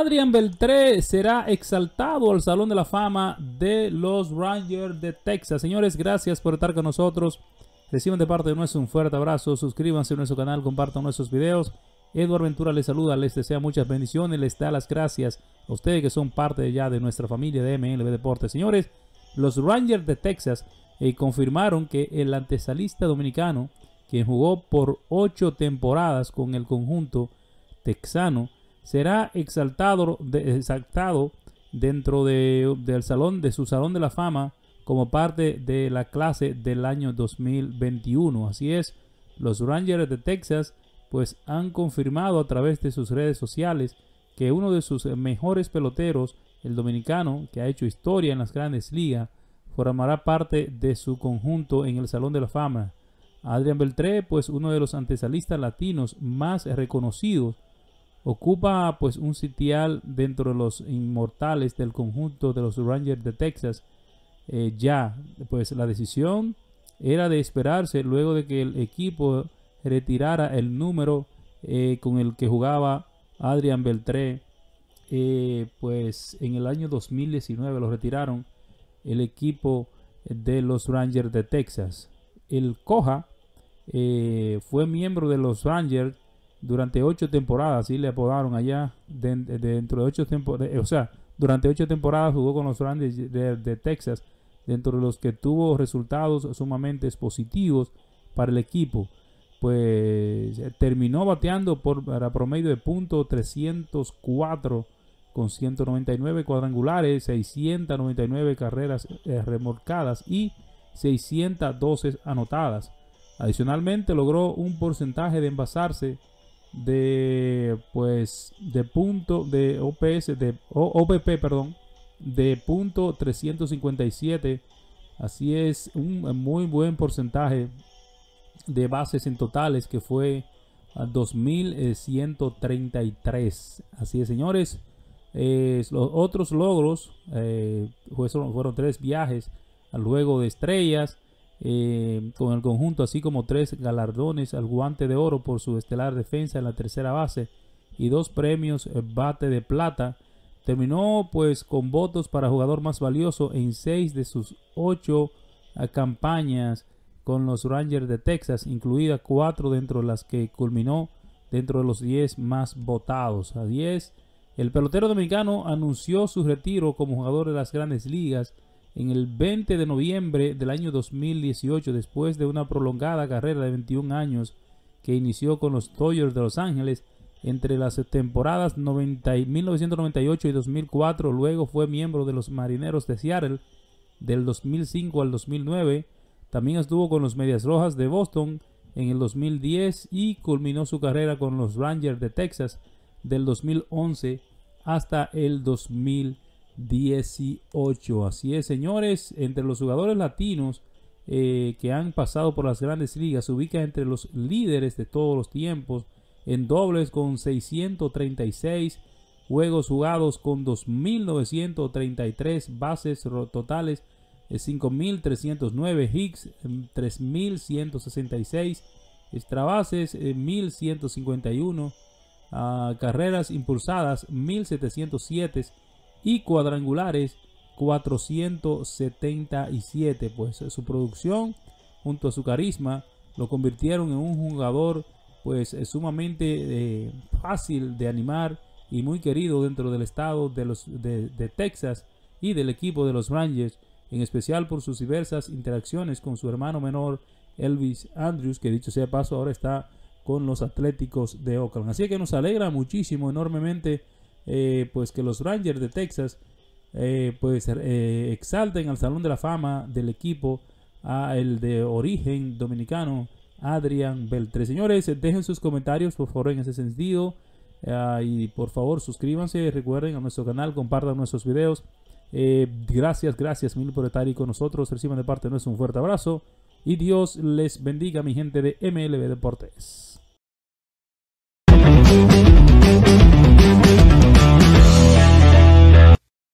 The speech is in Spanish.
Adrián Beltré será exaltado al Salón de la Fama de los Rangers de Texas. Señores, gracias por estar con nosotros. Reciban de parte de nuestro un fuerte abrazo. Suscríbanse a nuestro canal, compartan nuestros videos. Eduardo Ventura les saluda, les desea muchas bendiciones, les da las gracias a ustedes que son parte ya de nuestra familia de MLB Deportes. Señores, los Rangers de Texas eh, confirmaron que el antesalista dominicano, quien jugó por ocho temporadas con el conjunto texano, será exaltado, dentro de, del salón de su salón de la fama como parte de la clase del año 2021. Así es, los Rangers de Texas pues han confirmado a través de sus redes sociales que uno de sus mejores peloteros, el dominicano que ha hecho historia en las grandes ligas, formará parte de su conjunto en el Salón de la Fama. Adrián Beltré, pues uno de los antesalistas latinos más reconocidos Ocupa pues un sitial dentro de los inmortales del conjunto de los Rangers de Texas. Eh, ya, pues la decisión era de esperarse luego de que el equipo retirara el número eh, con el que jugaba Adrian Beltré. Eh, pues en el año 2019 lo retiraron el equipo de los Rangers de Texas. El Coja fue miembro de los Rangers durante ocho temporadas, sí le apodaron allá, dentro de ocho temporadas, o sea, durante ocho temporadas jugó con los grandes de, Texas, dentro de los que tuvo resultados sumamente positivos para el equipo. Pues eh, terminó bateando por promedio de punto 304 con 199 cuadrangulares, 699 carreras eh, remolcadas y 612 anotadas. Adicionalmente logró un porcentaje de envasarse de pues de punto de OPS de OPP, perdón, de punto 357. Así es, un muy buen porcentaje de bases en totales que fue 2133. Así es, señores. los otros logros eh, fueron, fueron tres viajes al juego de estrellas. Eh, con el conjunto, así como tres galardones al guante de oro por su estelar defensa en la tercera base y dos premios eh, bate de plata. Terminó pues con votos para jugador más valioso en seis de sus ocho eh, campañas con los Rangers de Texas, incluida cuatro dentro de las que culminó dentro de los diez más votados. A diez el pelotero dominicano anunció su retiro como jugador de las grandes ligas en el 20 de noviembre del año 2018 después de una prolongada carrera de 21 años que inició con los Dodgers de Los Ángeles entre las temporadas 1998 y 2004. Luego fue miembro de los Marineros de Seattle del 2005 al 2009. También estuvo con los Medias Rojas de Boston en el 2010 y culminó su carrera con los Rangers de Texas del 2011 hasta el 2000 18. Así es, señores, entre los jugadores latinos eh, que han pasado por las grandes ligas, se ubica entre los líderes de todos los tiempos en dobles con 636 juegos jugados con 2.933 bases totales, 5.309 eh, hits, 3.166 extrabases, 1.151 carreras impulsadas, 1.707 y cuadrangulares 477, pues su producción junto a su carisma lo convirtieron en un jugador pues eh, sumamente eh, fácil de animar y muy querido dentro del estado de, los, de, de Texas y del equipo de los Rangers, en especial por sus diversas interacciones con su hermano menor Elvis Andrews, que dicho sea paso ahora está con los Atléticos de Oakland. Así que nos alegra muchísimo, enormemente eh, pues que los Rangers de Texas eh, pues er, eh, exalten al Salón de la Fama del equipo a el de origen dominicano Adrian Beltré. Señores, dejen sus comentarios por favor en ese sentido ah, y por favor suscríbanse, recuerden a nuestro canal, compartan nuestros videos. gracias, gracias mil por estar ahí con nosotros. Reciban de parte nuestro un fuerte abrazo y Dios les bendiga mi gente de MLB Deportes.